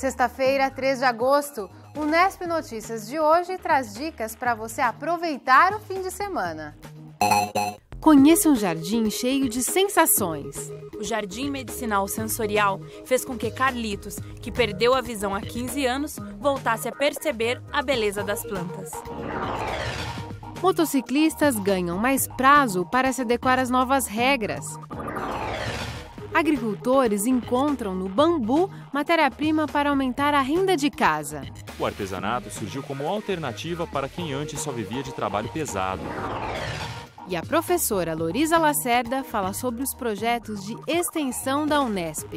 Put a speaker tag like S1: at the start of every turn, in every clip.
S1: Sexta-feira, 3 de agosto, o Nesp Notícias de hoje traz dicas para você aproveitar o fim de semana. Conheça um jardim cheio de sensações. O Jardim Medicinal Sensorial fez com que Carlitos, que
S2: perdeu a visão há 15 anos, voltasse a perceber a beleza das plantas.
S1: Motociclistas ganham mais prazo para se adequar às novas regras agricultores encontram no bambu matéria-prima para aumentar a renda de casa.
S3: O artesanato surgiu como alternativa para quem antes só vivia de trabalho pesado.
S1: E a professora Lorisa Lacerda fala sobre os projetos de extensão da Unesp.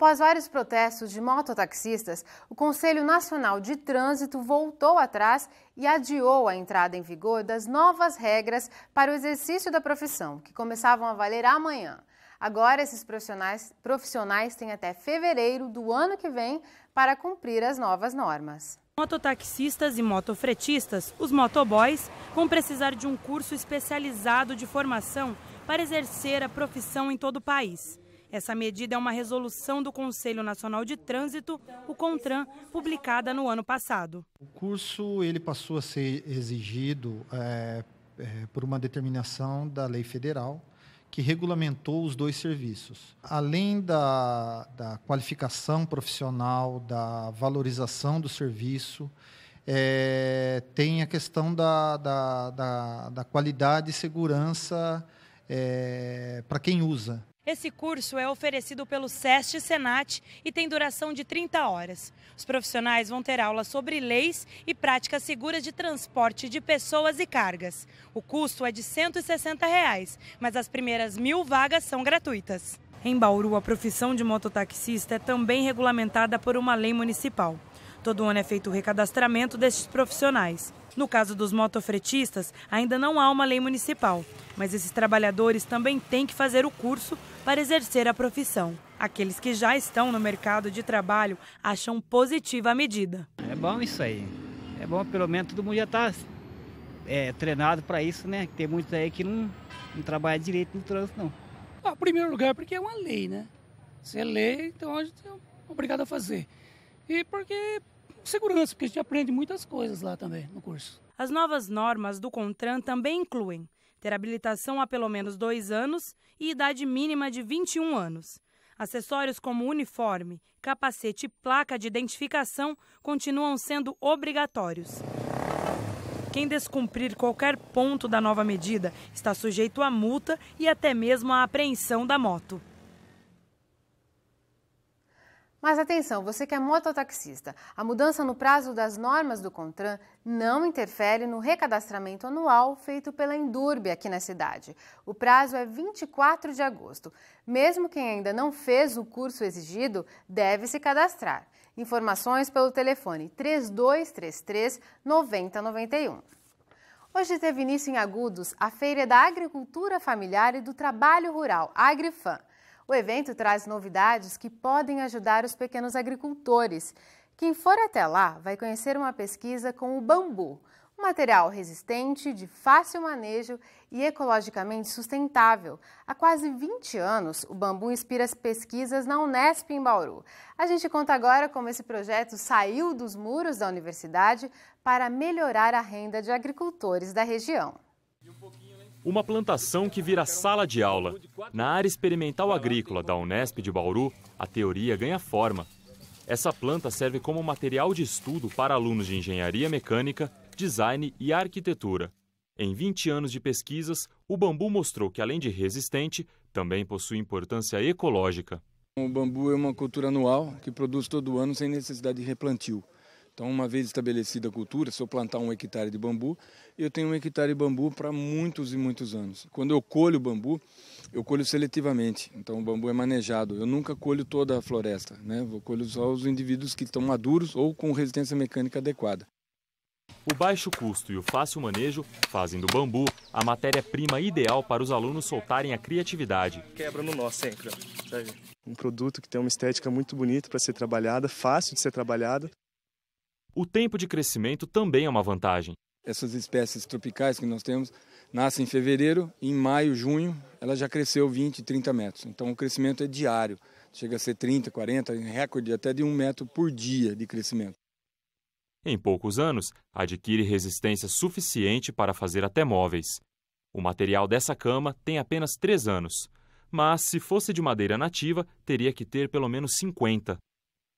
S1: Após vários protestos de mototaxistas, o Conselho Nacional de Trânsito voltou atrás e adiou a entrada em vigor das novas regras para o exercício da profissão, que começavam a valer amanhã. Agora, esses profissionais, profissionais têm até fevereiro do ano que vem para cumprir as novas normas.
S2: Mototaxistas e motofretistas, os motoboys, vão precisar de um curso especializado de formação para exercer a profissão em todo o país. Essa medida é uma resolução do Conselho Nacional de Trânsito, o CONTRAN, publicada no ano passado. O
S3: curso ele passou a ser exigido é, é, por uma determinação da lei federal que regulamentou os dois serviços. Além da, da qualificação profissional, da valorização do serviço, é, tem a questão da, da, da, da qualidade e segurança é, para
S2: quem usa. Esse curso é oferecido pelo SEST Senat e tem duração de 30 horas. Os profissionais vão ter aulas sobre leis e práticas seguras de transporte de pessoas e cargas. O custo é de R$ 160, reais, mas as primeiras mil vagas são gratuitas. Em Bauru, a profissão de mototaxista é também regulamentada por uma lei municipal. Todo ano é feito o recadastramento destes profissionais. No caso dos motofretistas, ainda não há uma lei municipal, mas esses trabalhadores também têm que fazer o curso para exercer a profissão. Aqueles que já estão no mercado de trabalho acham positiva a medida. É bom isso aí. É bom, pelo menos todo mundo já está é, treinado para isso, né? Tem muitos aí que não, não trabalha direito no trânsito, não. Ah, em primeiro lugar, porque é uma lei, né?
S4: Se é lei,
S2: então a gente é obrigado a fazer. E porque segurança, porque a gente aprende muitas coisas lá também no curso. As novas normas do CONTRAN também incluem ter habilitação há pelo menos dois anos e idade mínima de 21 anos. Acessórios como uniforme, capacete e placa de identificação continuam sendo obrigatórios. Quem descumprir qualquer ponto da nova medida está sujeito a multa e até mesmo à apreensão da moto.
S1: Mas atenção, você que é mototaxista, a mudança no prazo das normas do CONTRAN não interfere no recadastramento anual feito pela Endurbe aqui na cidade. O prazo é 24 de agosto. Mesmo quem ainda não fez o curso exigido, deve se cadastrar. Informações pelo telefone 3233 9091. Hoje teve início em Agudos a Feira da Agricultura Familiar e do Trabalho Rural, AgriFan. O evento traz novidades que podem ajudar os pequenos agricultores. Quem for até lá vai conhecer uma pesquisa com o bambu, um material resistente, de fácil manejo e ecologicamente sustentável. Há quase 20 anos, o bambu inspira as pesquisas na Unesp em Bauru. A gente conta agora como esse projeto saiu dos muros da universidade para melhorar a renda de agricultores da região.
S3: Uma plantação que vira sala de aula. Na área experimental agrícola da Unesp de Bauru, a teoria ganha forma. Essa planta serve como material de estudo para alunos de engenharia mecânica, design e arquitetura. Em 20 anos de pesquisas, o bambu mostrou que, além de resistente, também possui importância ecológica. O bambu é uma cultura anual que produz todo ano sem necessidade de replantio. Então, uma vez estabelecida a cultura, se eu plantar um hectare de bambu, eu tenho um hectare de bambu para muitos e muitos anos. Quando eu colho o bambu, eu colho seletivamente. Então, o bambu é manejado. Eu nunca colho toda a floresta, né? Eu colho só os indivíduos que estão maduros ou com resistência mecânica adequada. O baixo custo e o fácil manejo fazem do bambu a matéria-prima ideal para os alunos soltarem a criatividade. Quebra
S4: no nó sempre. Tá um produto que tem uma
S3: estética muito bonita para ser trabalhada, fácil de ser trabalhada. O tempo de crescimento também é uma vantagem. Essas espécies tropicais que nós temos nascem em fevereiro, em maio, junho, ela já cresceu 20, 30 metros. Então o crescimento é diário, chega a ser 30, 40, em recorde até de um metro por dia de crescimento. Em poucos anos, adquire resistência suficiente para fazer até móveis. O material dessa cama tem apenas 3 anos, mas se fosse de madeira nativa, teria que ter pelo menos 50.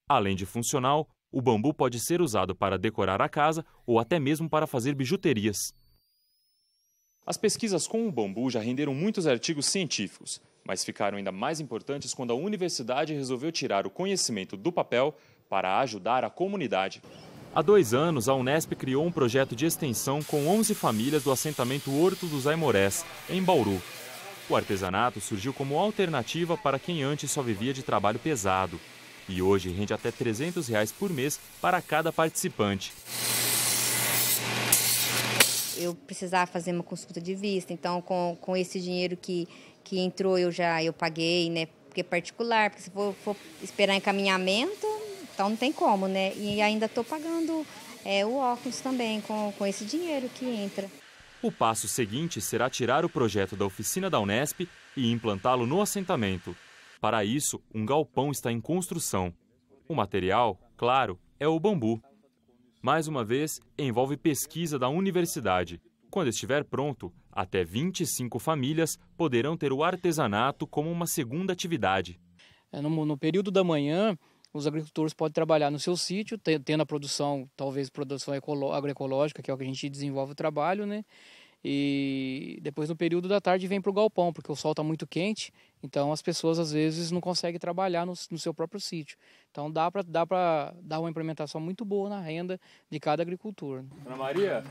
S3: Além de funcional, o bambu pode ser usado para decorar a casa ou até mesmo para fazer bijuterias. As pesquisas com o bambu já renderam muitos artigos científicos, mas ficaram ainda mais importantes quando a universidade resolveu tirar o conhecimento do papel para ajudar a comunidade. Há dois anos, a Unesp criou um projeto de extensão com 11 famílias do assentamento Horto dos Aimorés, em Bauru. O artesanato surgiu como alternativa para quem antes só vivia de trabalho pesado e hoje rende até R$ 300 reais por mês para cada participante.
S4: Eu precisava fazer uma consulta de vista, então com, com esse dinheiro que, que entrou eu já eu paguei, né? Porque é particular, porque se for, for esperar encaminhamento, então não tem como, né? E ainda estou pagando é, o óculos também com, com esse dinheiro que entra.
S3: O passo seguinte será tirar o projeto da oficina da Unesp e implantá-lo no assentamento. Para isso, um galpão está em construção. O material, claro, é o bambu. Mais uma vez, envolve pesquisa da universidade. Quando estiver pronto, até 25 famílias poderão ter o artesanato como uma segunda atividade.
S1: É, no, no período da manhã, os agricultores podem trabalhar no seu sítio, tendo a produção, talvez produção agroecológica, que é o que a gente desenvolve o trabalho, né? e depois no período da tarde vem para o galpão, porque o sol está muito quente, então as pessoas às vezes não conseguem trabalhar no, no seu próprio sítio. Então dá para dá dar uma implementação muito boa na renda de cada agricultor. Dona Maria?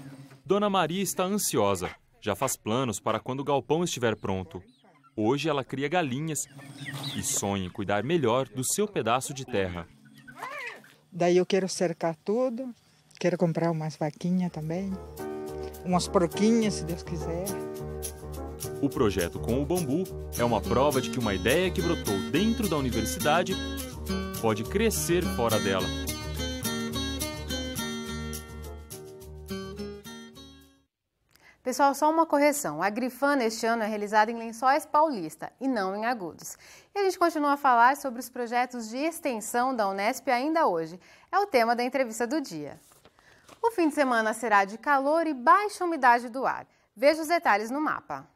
S1: Dona Maria
S3: está ansiosa, já faz planos para quando o galpão estiver pronto. Hoje ela cria galinhas e sonha em cuidar melhor do seu pedaço de terra.
S5: Daí eu quero cercar tudo, quero comprar umas vaquinhas também umas porquinhas, se Deus quiser.
S3: O projeto com o bambu é uma prova de que uma ideia que brotou dentro da universidade pode crescer fora dela.
S1: Pessoal, só uma correção. A Grifana este ano é realizada em Lençóis Paulista e não em Agudos. E a gente continua a falar sobre os projetos de extensão da Unesp ainda hoje. É o tema da entrevista do dia. O fim de semana será de calor e baixa umidade do ar. Veja os detalhes no mapa.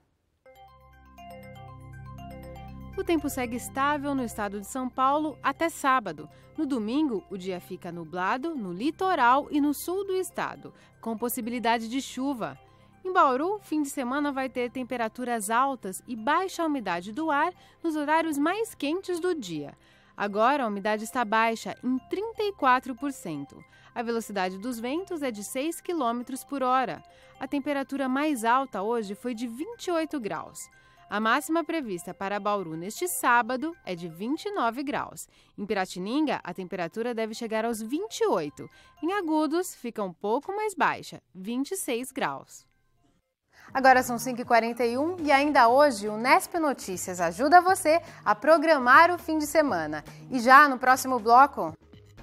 S1: O tempo segue estável no estado de São Paulo até sábado. No domingo, o dia fica nublado no litoral e no sul do estado, com possibilidade de chuva. Em Bauru, fim de semana vai ter temperaturas altas e baixa umidade do ar nos horários mais quentes do dia. Agora a umidade está baixa em 34%. A velocidade dos ventos é de 6 km por hora. A temperatura mais alta hoje foi de 28 graus. A máxima prevista para Bauru neste sábado é de 29 graus. Em Piratininga, a temperatura deve chegar aos 28. Em Agudos, fica um pouco mais baixa, 26 graus. Agora são 5h41 e ainda hoje o Nesp Notícias ajuda você a programar o fim de semana. E já no próximo bloco.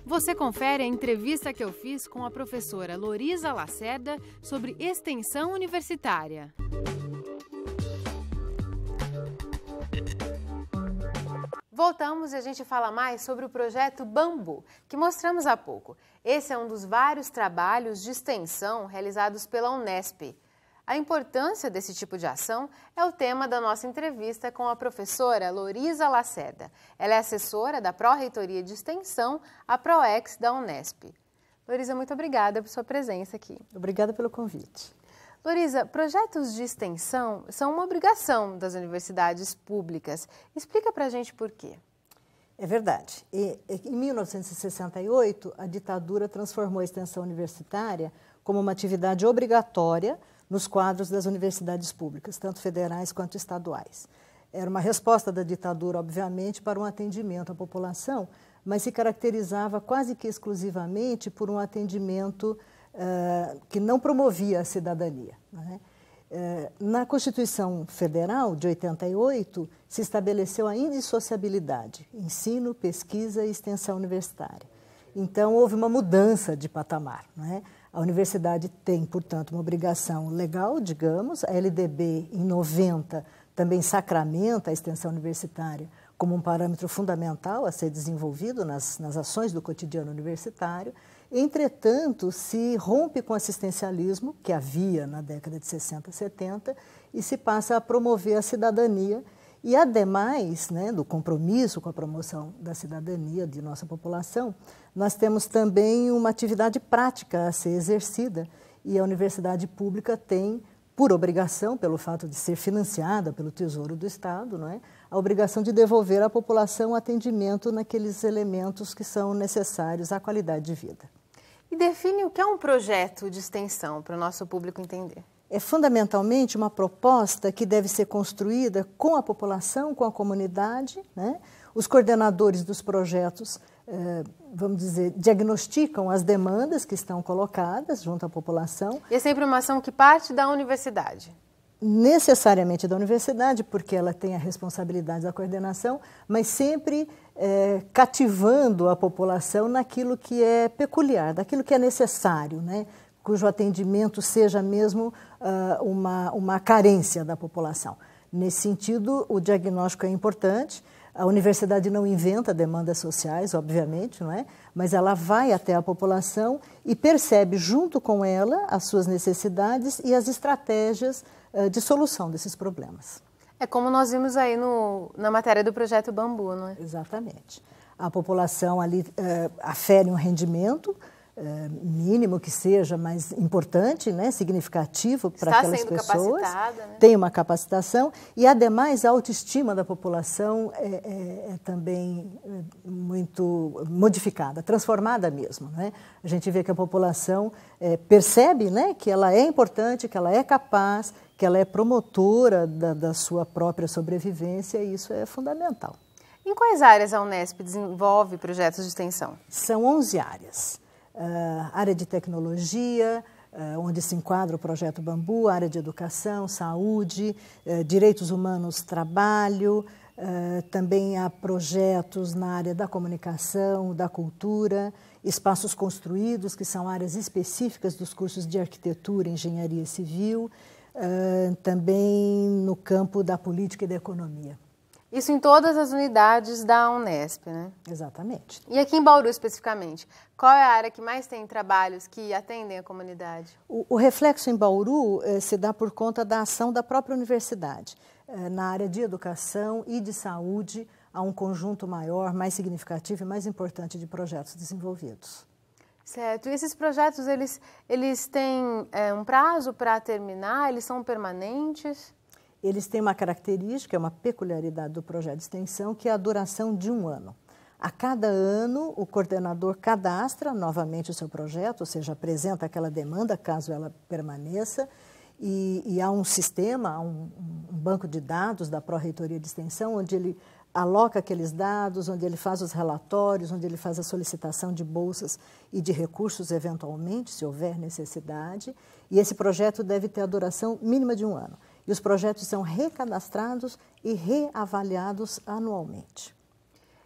S1: Você confere a entrevista que eu fiz com a professora Lorisa Lacerda sobre extensão universitária. Voltamos e a gente fala mais sobre o projeto Bambu, que mostramos há pouco. Esse é um dos vários trabalhos de extensão realizados pela Unesp. A importância desse tipo de ação é o tema da nossa entrevista com a professora Lorisa Laceda. Ela é assessora da Pró-Reitoria de Extensão, a PROEX da Unesp. Lorisa, muito obrigada por sua presença aqui. Obrigada pelo
S5: convite.
S1: Lorisa, projetos de extensão são uma obrigação das universidades públicas. Explica para a gente por quê.
S5: É verdade. E, em 1968, a ditadura transformou a extensão universitária como uma atividade obrigatória nos quadros das universidades públicas, tanto federais quanto estaduais. Era uma resposta da ditadura, obviamente, para um atendimento à população, mas se caracterizava quase que exclusivamente por um atendimento uh, que não promovia a cidadania. Né? Eh, na Constituição Federal de 88 se estabeleceu a indissociabilidade, ensino, pesquisa e extensão universitária. Então houve uma mudança de patamar, não é? A universidade tem, portanto, uma obrigação legal, digamos, a LDB em 90 também sacramenta a extensão universitária como um parâmetro fundamental a ser desenvolvido nas, nas ações do cotidiano universitário. Entretanto, se rompe com o assistencialismo que havia na década de 60, 70 e se passa a promover a cidadania e, ademais né, do compromisso com a promoção da cidadania de nossa população, nós temos também uma atividade prática a ser exercida e a universidade pública tem, por obrigação, pelo fato de ser financiada pelo Tesouro do Estado, não é, a obrigação de devolver à população atendimento naqueles elementos que são necessários à qualidade de vida.
S1: E define o que é um projeto de extensão para o nosso público entender
S5: é fundamentalmente uma proposta que deve ser construída com a população, com a comunidade. Né? Os coordenadores dos projetos, eh, vamos dizer, diagnosticam as demandas que estão colocadas junto à população.
S1: E é sempre uma ação que parte da universidade?
S5: Necessariamente da universidade, porque ela tem a responsabilidade da coordenação, mas sempre eh, cativando a população naquilo que é peculiar, naquilo que é necessário, né? cujo atendimento seja mesmo uh, uma, uma carência da população. Nesse sentido, o diagnóstico é importante. A universidade não inventa demandas sociais, obviamente, não é? Mas ela vai até a população e percebe junto com ela as suas necessidades e as estratégias uh, de solução desses problemas.
S1: É como nós vimos aí no, na matéria do projeto Bambu, não é? Exatamente.
S5: A população ali uh, afere um rendimento, eh, mínimo que seja, mas importante, né, significativo para aquelas pessoas. Né? Tem uma capacitação e, ademais, a autoestima da população é, é, é também eh, muito modificada, transformada mesmo. Né? A gente vê que a população é, percebe né, que ela é importante, que ela é capaz, que ela é promotora da, da sua própria sobrevivência e isso é fundamental.
S1: Em quais áreas a Unesp desenvolve projetos de extensão? São 11
S5: áreas. Ah, área de tecnologia, ah, onde se enquadra o projeto Bambu, área de educação, saúde, eh, direitos humanos, trabalho. Ah, também há projetos na área da comunicação, da cultura, espaços construídos, que são áreas específicas dos cursos de arquitetura, engenharia civil, também no campo da política e da economia. Isso
S1: em todas as unidades da Unesp, né? Exatamente. E aqui em Bauru, especificamente, qual é a área que mais tem trabalhos que atendem a comunidade?
S5: O, o reflexo em Bauru eh, se dá por conta da ação da própria universidade, eh, na área de educação e de saúde, há um conjunto maior, mais significativo e mais importante de projetos desenvolvidos.
S1: Certo. E esses projetos, eles, eles têm é, um prazo para terminar? Eles são permanentes?
S5: Eles têm uma característica, é uma peculiaridade do projeto de extensão, que é a duração de um ano. A cada ano, o coordenador cadastra novamente o seu projeto, ou seja, apresenta aquela demanda, caso ela permaneça, e, e há um sistema, há um, um banco de dados da Pró-Reitoria de Extensão, onde ele aloca aqueles dados, onde ele faz os relatórios, onde ele faz a solicitação de bolsas e de recursos, eventualmente, se houver necessidade, e esse projeto deve ter a duração mínima de um ano. E os projetos são recadastrados e reavaliados anualmente.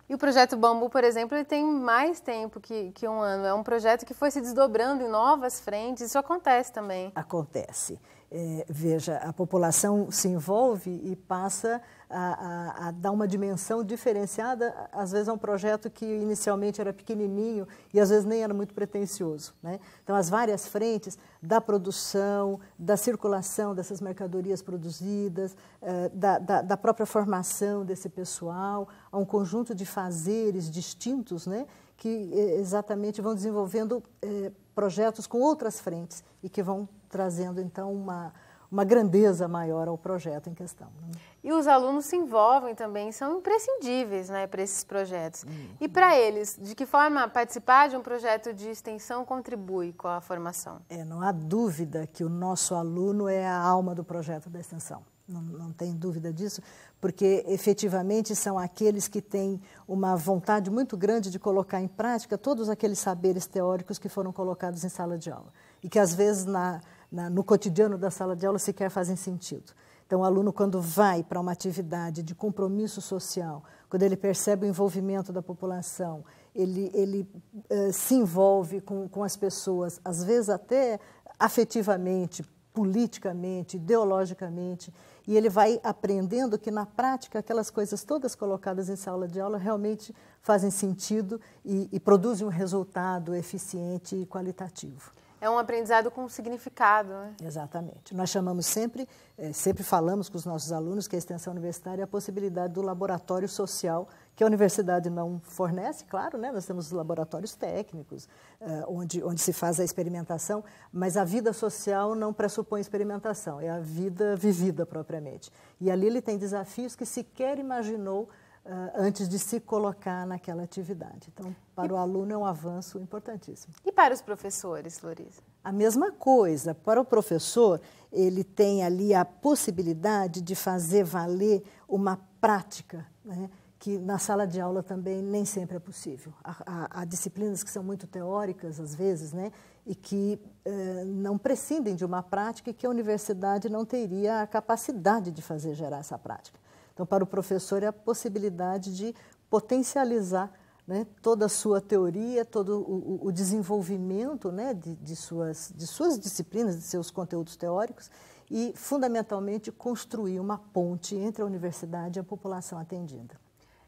S5: E
S1: o projeto Bambu, por exemplo, ele tem mais tempo que, que um ano. É um projeto que foi se desdobrando em novas frentes. Isso acontece também.
S5: Acontece. É, veja, a população se envolve e passa a, a, a, dar uma dimensão diferenciada, às vezes a é um projeto que inicialmente era pequenininho e às vezes nem era muito pretensioso. Né? Então, as várias frentes da produção, da circulação dessas mercadorias produzidas, eh, da, da, da, própria formação desse pessoal, a um conjunto de fazeres distintos né? que eh, exatamente vão desenvolvendo eh, projetos com outras frentes e que vão trazendo, então, uma uma grandeza maior ao projeto em questão. Né?
S1: E os alunos se envolvem também, são imprescindíveis né, para esses projetos. Uhum. E para eles, de que forma participar de um projeto de extensão contribui com a formação?
S5: É, não há dúvida que o nosso aluno é a alma do projeto da extensão. Não, não tem dúvida disso, porque efetivamente são aqueles que têm uma vontade muito grande de colocar em prática todos aqueles saberes teóricos que foram colocados em sala de aula. E que às vezes na, na, no cotidiano da sala de aula sequer fazem sentido. Então, o aluno, quando vai para uma atividade de compromisso social, quando ele percebe o envolvimento da população, ele, ele eh, se envolve com, com as pessoas, às vezes até afetivamente, politicamente, ideologicamente, e ele vai aprendendo que, na prática, aquelas coisas todas colocadas em sala de aula realmente fazem sentido e, e produzem um resultado eficiente e qualitativo.
S1: É um aprendizado com significado. Né?
S5: Exatamente. Nós chamamos sempre, eh, sempre falamos com os nossos alunos que a extensão universitária é a possibilidade do laboratório social que a universidade não fornece, claro, né? nós temos laboratórios técnicos, eh, onde, onde se faz a experimentação, mas a vida social não pressupõe experimentação, é a vida vivida propriamente. E ali ele tem desafios que sequer imaginou ah, antes de se colocar naquela atividade. Então, para o aluno é um avanço importantíssimo.
S1: E para os professores, Floriza?
S5: A mesma coisa. Para o professor, ele tem ali a possibilidade de fazer valer uma prática, né? que na sala de aula também nem sempre é possível. Há, há, há disciplinas que são muito teóricas, às vezes, né? e que eh, não prescindem de uma prática e que a universidade não teria a capacidade de fazer gerar essa prática. Então, para o professor, é a possibilidade de potencializar né, toda a sua teoria, todo o, o desenvolvimento né, de, de, suas, de suas disciplinas, de seus conteúdos teóricos, e, fundamentalmente, construir uma ponte entre a universidade e a população atendida.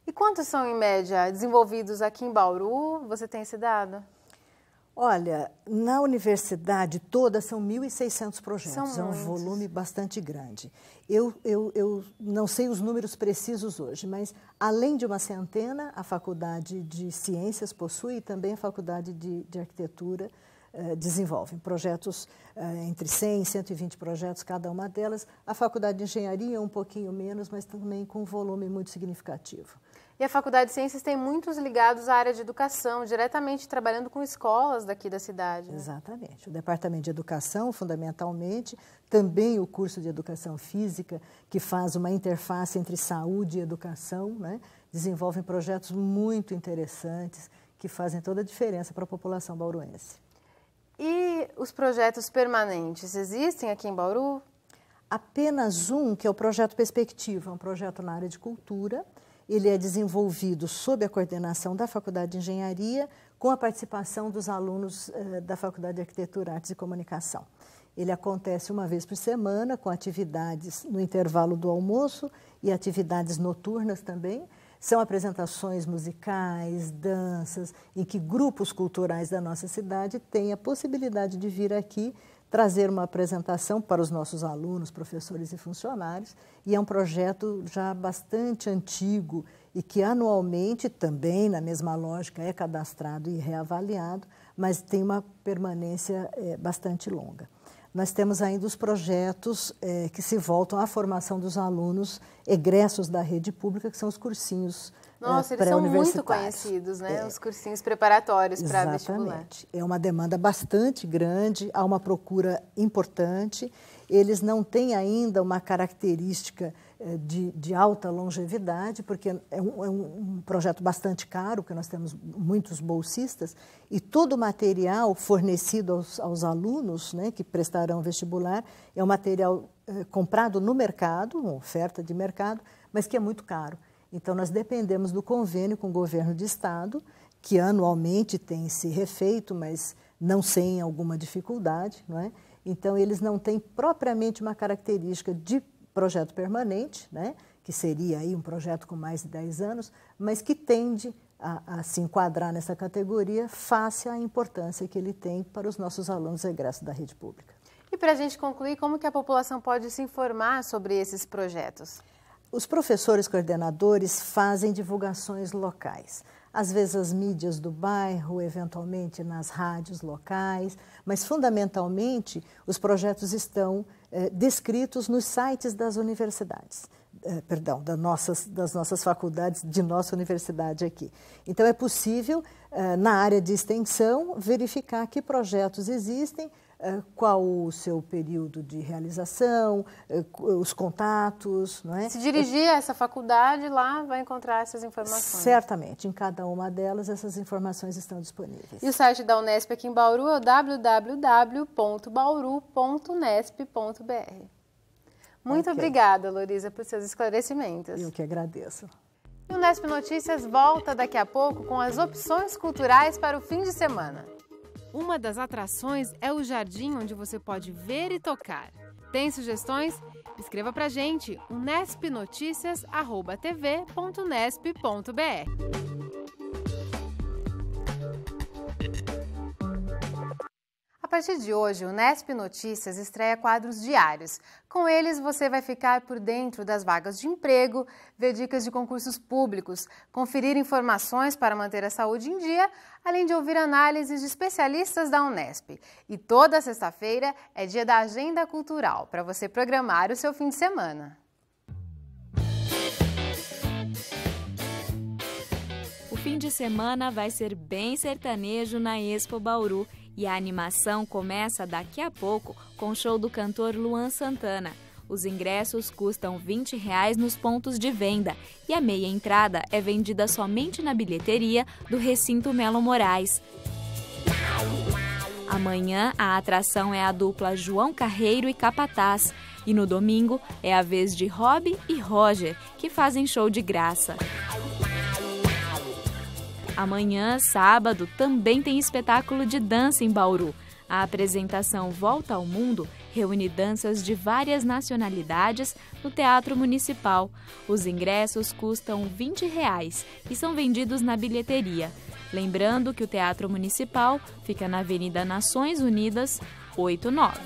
S1: E quantos são, em média, desenvolvidos aqui em Bauru? Você tem esse dado?
S5: Olha, na universidade toda são 1.600 projetos, são é um volume bastante grande. Eu, eu, eu não sei os números precisos hoje, mas além de uma centena, a Faculdade de Ciências possui e também a Faculdade de, de Arquitetura eh, desenvolve projetos eh, entre 100 e 120 projetos, cada uma delas. A Faculdade de Engenharia um pouquinho menos, mas também com um volume muito significativo.
S1: E a Faculdade de Ciências tem muitos ligados à área de educação, diretamente trabalhando com escolas daqui da cidade. Né?
S5: Exatamente. O Departamento de Educação, fundamentalmente, também o curso de Educação Física, que faz uma interface entre saúde e educação, né? desenvolvem projetos muito interessantes que fazem toda a diferença para a população bauruense. E os projetos
S1: permanentes existem aqui em Bauru?
S5: Apenas um, que é o projeto Perspectiva, um projeto na área de cultura, ele é desenvolvido sob a coordenação da Faculdade de Engenharia, com a participação dos alunos eh, da Faculdade de Arquitetura, Artes e Comunicação. Ele acontece uma vez por semana, com atividades no intervalo do almoço e atividades noturnas também. São apresentações musicais, danças, em que grupos culturais da nossa cidade têm a possibilidade de vir aqui trazer uma apresentação para os nossos alunos, professores e funcionários, e é um projeto já bastante antigo e que anualmente também na mesma lógica é cadastrado e reavaliado, mas tem uma permanência é, bastante longa nós temos ainda os projetos é, que se voltam à formação dos alunos egressos da rede pública, que são os cursinhos é, Nossa, eh, eles são muito
S1: conhecidos, né? É. Os cursinhos preparatórios para vestibular.
S5: Exatamente. É uma demanda bastante grande, há uma procura importante eles não têm ainda uma característica eh, de, de alta longevidade, porque é um, é um projeto bastante caro, que nós temos muitos bolsistas, e todo o material fornecido aos, aos alunos né, que prestarão vestibular é um material é, comprado no mercado, uma oferta de mercado, mas que é muito caro. Então, nós dependemos do convênio com o governo de Estado, que anualmente tem se refeito, mas não sem alguma dificuldade, não é? Então, eles não têm propriamente uma característica de projeto permanente, né? que seria aí um projeto com mais de 10 anos, mas que tende a, a, se enquadrar nessa categoria face à importância que ele tem para os nossos alunos egressos da rede pública.
S1: E para a gente concluir, como que a população pode se informar sobre esses projetos?
S5: Os professores coordenadores fazem divulgações locais às vezes as mídias do bairro, eventualmente nas rádios locais, mas fundamentalmente os projetos estão eh, descritos nos sites das universidades. Eh, perdão, das nossas, das nossas faculdades, de nossa universidade aqui. Então, é possível, eh, na área de extensão, verificar que projetos existem, ah, qual o seu período de realização, ah, os contatos, não é? Se dirigir
S1: a essa faculdade, lá vai encontrar essas informações.
S5: Certamente, em cada uma delas essas informações estão disponíveis. E o
S1: site da Unesp aqui em Bauru é www.bauru.unesp.br. Muito okay. obrigada, Lorisa, por seus esclarecimentos. Eu
S5: que agradeço.
S1: E o Unesp Notícias volta daqui a pouco com as opções culturais para o fim de semana. Uma das atrações é o jardim onde você pode ver e tocar. Tem sugestões? Escreva pra gente, nespnoticias@tv.nesp.br. A partir de hoje, o Nesp Notícias estreia quadros diários. Com eles, você vai ficar por dentro das vagas de emprego, ver dicas de concursos públicos, conferir informações para manter a saúde em dia, além de ouvir análises de especialistas da Unesp. E toda sexta-feira é dia da Agenda Cultural, para você
S4: programar o seu fim de semana. O fim de semana vai ser bem sertanejo na Expo Bauru e a animação começa daqui a pouco com o show do cantor Luan Santana. Os ingressos custam R$ 20 reais nos pontos de venda e a meia entrada é vendida somente na bilheteria do Recinto Melo Moraes. Amanhã, a atração é a dupla João Carreiro e Capataz. E no domingo, é a vez de Rob e Roger, que fazem show de graça. Amanhã, sábado, também tem espetáculo de dança em Bauru. A apresentação Volta ao Mundo reúne danças de várias nacionalidades no Teatro Municipal. Os ingressos custam R$ 20 reais e são vendidos na bilheteria. Lembrando que o Teatro Municipal fica na Avenida Nações Unidas, 89.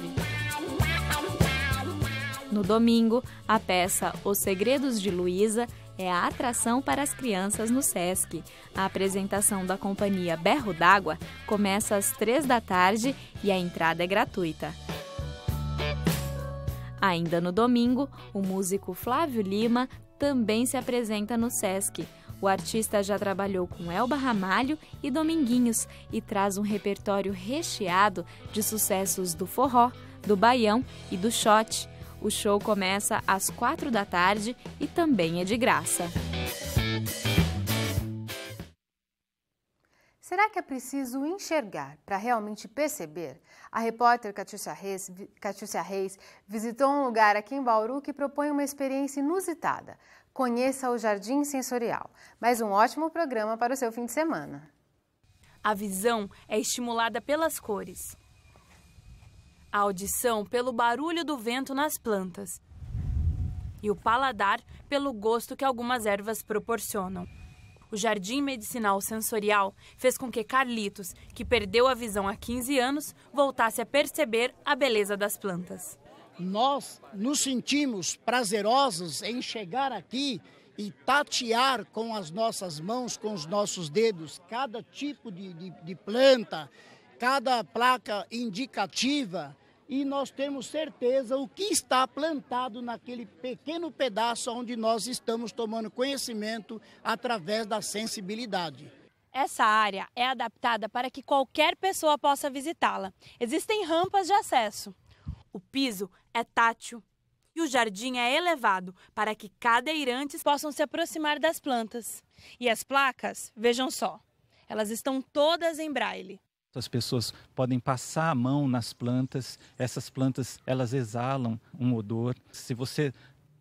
S4: No domingo, a peça Os Segredos de Luísa é a atração para as crianças no SESC. A apresentação da companhia Berro d'Água começa às três da tarde e a entrada é gratuita. Ainda no domingo, o músico Flávio Lima também se apresenta no SESC. O artista já trabalhou com Elba Ramalho e Dominguinhos e traz um repertório recheado de sucessos do forró, do baião e do shot. O show começa às quatro da tarde e também é de graça. Será que é preciso enxergar
S1: para realmente perceber? A repórter Catiúcia Reis, Reis visitou um lugar aqui em Bauru que propõe uma experiência inusitada. Conheça o Jardim Sensorial. Mais um ótimo programa para o seu fim de semana. A visão é estimulada pelas cores a audição pelo barulho do vento nas
S2: plantas e o paladar pelo gosto que algumas ervas proporcionam. O Jardim Medicinal Sensorial fez com que Carlitos, que perdeu a visão há 15 anos, voltasse a perceber a beleza das plantas. Nós
S5: nos sentimos prazerosos em chegar aqui e tatear com as nossas mãos, com os nossos dedos, cada tipo de, de, de planta, cada placa indicativa e nós temos certeza o que está plantado naquele pequeno pedaço onde nós estamos tomando conhecimento através da sensibilidade.
S2: Essa área é adaptada para que qualquer pessoa possa visitá-la. Existem rampas de acesso. O piso é tátil e o jardim é elevado para que cadeirantes possam se aproximar das plantas. E as placas, vejam só, elas estão todas em braille.
S1: As
S3: pessoas podem passar a mão nas plantas, essas plantas elas exalam um odor. Se você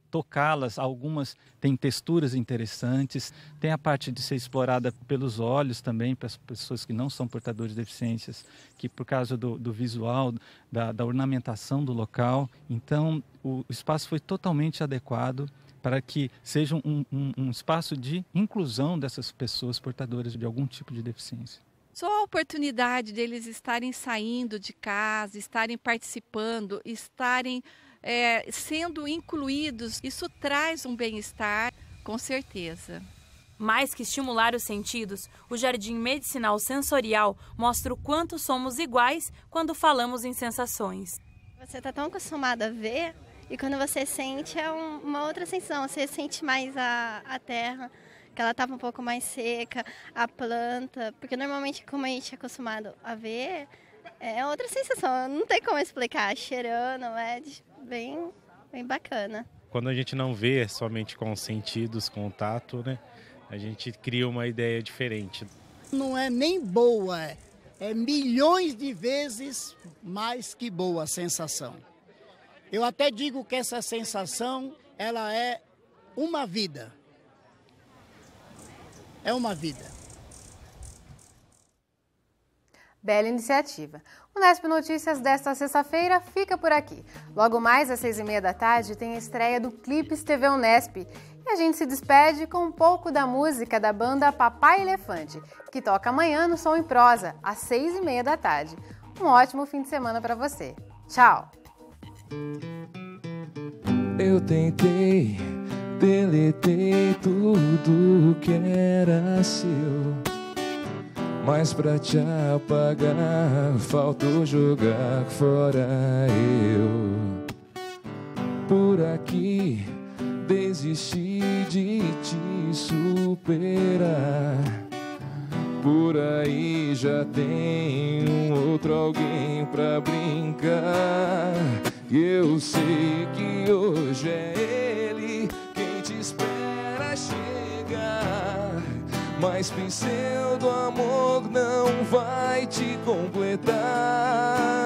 S3: tocá-las, algumas têm texturas interessantes, tem a parte de ser explorada pelos olhos também, para as pessoas que não são portadores de deficiências, que por causa do, do visual, da, da ornamentação do local. Então, o espaço foi totalmente adequado para que seja um, um, um, espaço de inclusão dessas pessoas portadoras de algum tipo de deficiência.
S4: Só a oportunidade deles estarem saindo de casa, estarem participando, estarem é, sendo incluídos, isso traz um bem-estar, com certeza.
S2: Mais que estimular os sentidos, o Jardim Medicinal Sensorial mostra o quanto somos iguais quando falamos em sensações.
S5: Você está tão acostumado a ver e quando você sente é um, uma outra sensação, você sente mais a, a terra, que ela estava um pouco mais seca, a planta, porque normalmente como a gente é acostumado a ver, é, é outra sensação, não tem como explicar, cheirando, é bem, bem bacana.
S3: Quando a gente não vê somente com os sentidos, contato, né, a gente cria uma ideia diferente.
S5: Não é nem boa, é, é milhões de vezes mais que boa a sensação. Eu até digo que essa sensação, ela é uma vida é uma vida. Bela
S1: iniciativa. O Nesp Notícias desta sexta-feira fica por aqui. Logo mais às seis e meia da tarde tem a estreia do Clipes TV Unesp. E a gente se despede com um pouco da música da banda Papai Elefante, que toca amanhã no Som em Prosa, às seis e meia da tarde. Um ótimo fim de semana para você. Tchau!
S5: Eu tentei Deletei tudo que era seu. Mas pra te apagar, faltou jogar fora eu. Por aqui, desisti de te superar. Por aí já tem um outro alguém pra brincar. E eu sei
S3: que hoje é ele.
S4: Mas pincel do amor não vai te completar.